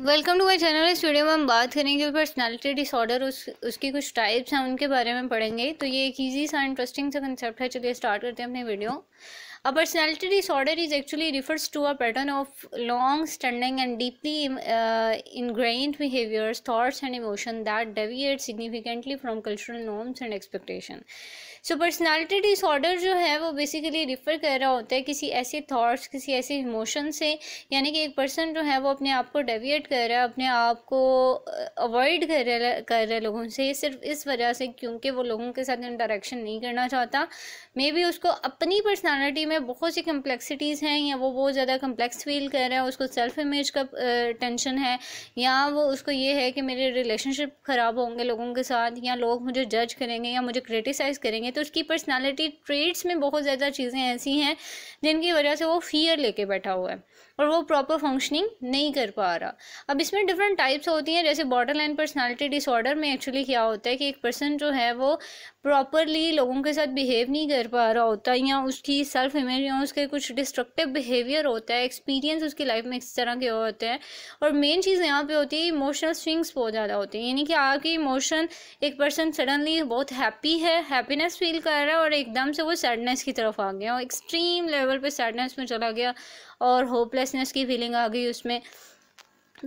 welcome to my channel इस video में हम बात करेंगे पर्सनैलिटी डिसऑर्डर उस उसकी कुछ टाइप्स हैं उनके बारे में पढ़ेंगे तो ये एक ईजी सा इंटरेस्टिंग सा कंसेप्ट है चलिए स्टार्ट करते हैं अपने video a personality disorder is actually refers to a pattern of long standing and deeply ingrained behaviours thoughts and emotion that deviate significantly from cultural norms and expectation so personality disorder जो है वो basically refer कर रहा होता है किसी ऐसे thoughts किसी ऐसे इमोशन से यानी कि एक पर्सन जो है वो अपने आप को डेविएट कर रहा है अपने आप को अवॉइड uh, कर रहा कर रहा लोगों से सिर्फ इस वजह से क्योंकि वो लोगों के साथ इंटरेक्शन नहीं करना चाहता मे बी उसको अपनी पर्सनैलिटी में में बहुत सी कम्प्लेक्सिटीज़ हैं या वो बहुत ज़्यादा कम्प्लेक्स फील कर रहे हैं उसको सेल्फ इमेज का टेंशन है या वो उसको ये है कि मेरे रिलेशनशिप ख़राब होंगे लोगों के साथ या लोग मुझे जज करेंगे या मुझे क्रिटिसाइज़ करेंगे तो उसकी पर्सनैलिटी ट्रेट्स में बहुत ज़्यादा चीज़ें ऐसी हैं जिनकी वजह से वो फियर लेके बैठा हुआ है और वो प्रॉपर फंक्शनिंग नहीं कर पा रहा अब इसमें डिफरेंट टाइप्स होती हैं जैसे बॉर्डर लाइन पर्सनैलिटी डिसऑर्डर में एक्चुअली क्या होता है कि एक पर्सन जो है वो प्रॉपरली लोगों के साथ बिहेव नहीं कर पा रहा होता या उसकी सेल्फ इमेज या उसके कुछ डिस्ट्रक्टिव बिहेवियर होता है एक्सपीरियंस उसकी लाइफ में इस तरह के होते हैं और मेन चीज़ यहाँ पे होती है इमोशनल स्विंग्स बहुत ज़्यादा होती हैं यानी कि आपके इमोशन एक पर्सन सडनली बहुत हैप्पी है हैप्पीनेस फील कर रहा है और एकदम से वो सैडनेस की तरफ आ गया और एक्सट्रीम लेवल पर सैडनेस में चला गया और होपलेस हेल्पलेसनेस की फीलिंग आ गई उसमें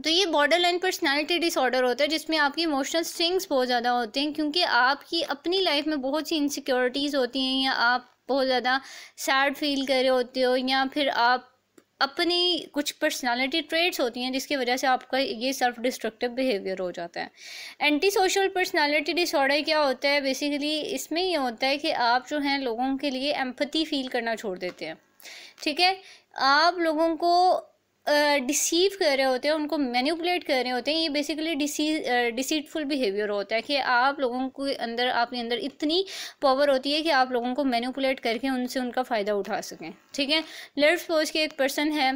तो ये बॉर्डर लाइन पर्सनैलिटी डिसऑर्डर होता है जिसमें आपकी इमोशनल स्ट्रिंग्स बहुत ज़्यादा होते हैं क्योंकि आपकी अपनी लाइफ में बहुत सी इनसिक्योरिटीज़ होती हैं या आप बहुत ज़्यादा सैड फील कर रहे होते हो या फिर आप अपनी कुछ पर्सनालिटी ट्रेट्स होती हैं जिसकी वजह से आपका ये सेल्फ डिस्ट्रक्टिव बिहेवियर हो जाता है एंटी सोशल पर्सनालिटी डिसऑर्डर क्या होता है बेसिकली इसमें ये होता है कि आप जो हैं लोगों के लिए एम्पति फील करना छोड़ देते हैं ठीक है आप लोगों को डिसीव uh, कर रहे होते हैं उनको मैन्यूपुलेट कर रहे होते हैं ये बेसिकली डिसी डिसीटफुल बिहेवियर होता है कि आप लोगों के अंदर आपके अंदर इतनी पावर होती है कि आप लोगों को मैन्यूपुलेट करके उनसे उनका फ़ायदा उठा सकें ठीक है लेट्स सपोज के एक पर्सन है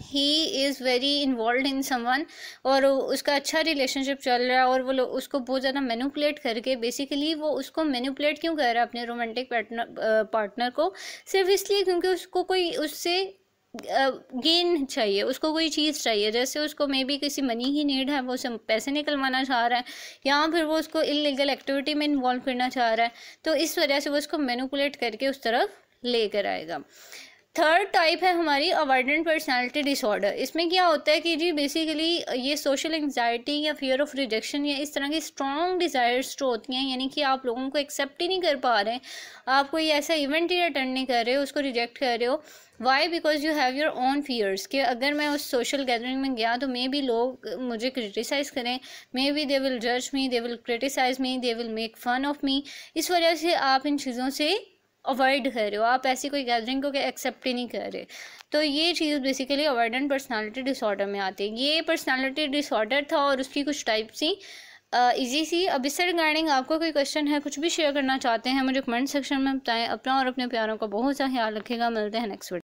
he is very involve in someone और उसका अच्छा रिलेशनशिप चल रहा है और वो उसको बहुत ज़्यादा मैनुपलेट करके बेसिकली वो उसको मैनुपलेट क्यों कर रहा है अपने रोमांटिक पार्टनर पार्टनर को सिर्फ इसलिए क्योंकि उसको कोई उससे गेन चाहिए उसको कोई चीज़ चाहिए जैसे उसको मे बी किसी मनी की नीड है वो उसे पैसे निकलवाना चाह रहा है या फिर वो उसको इलीगल एक्टिविटी में इन्वॉल्व करना चाह रहा है तो इस वजह से वो उसको मैनुपुलेट करके उस तरफ लेकर आएगा थर्ड टाइप है हमारी अवॉइडेंट पर्सनालिटी डिसऑर्डर इसमें क्या होता है कि जी बेसिकली ये सोशल एंगजाइटी या फियर ऑफ रिजेक्शन या इस तरह की स्ट्रॉन्ग डिज़ायर्स जो होती हैं यानी कि आप लोगों को एक्सेप्ट ही नहीं कर पा रहे आप कोई ऐसा इवेंट ही अटेंड नहीं कर रहे हो उसको रिजेक्ट कर रहे हो why because you have your own fears कि अगर मैं उस सोशल गैदरिंग में गया तो मे बी लोग मुझे क्रिटिसाइज़ करें मे बी दे विल जज me they will criticize me they will make fun of me इस वजह से आप इन चीज़ों से अवॉइड कर रहे हो आप ऐसी कोई गैदरिंग को एक्सेप्ट ही नहीं कर रहे तो ये चीज़ बेसिकली अवॉइडेंट पर्सनालिटी डिसऑर्डर में आती है ये पर्सनालिटी डिसऑर्डर था और उसकी कुछ टाइप सी इजी सी अब इससे रिगार्डिंग आपका कोई क्वेश्चन है कुछ भी शेयर करना चाहते हैं मुझे कमेंट सेक्शन में बताएं अपना और अपने प्यारों का बहुत सा ख्याल रखेगा मिलते हैं नेक्स्ट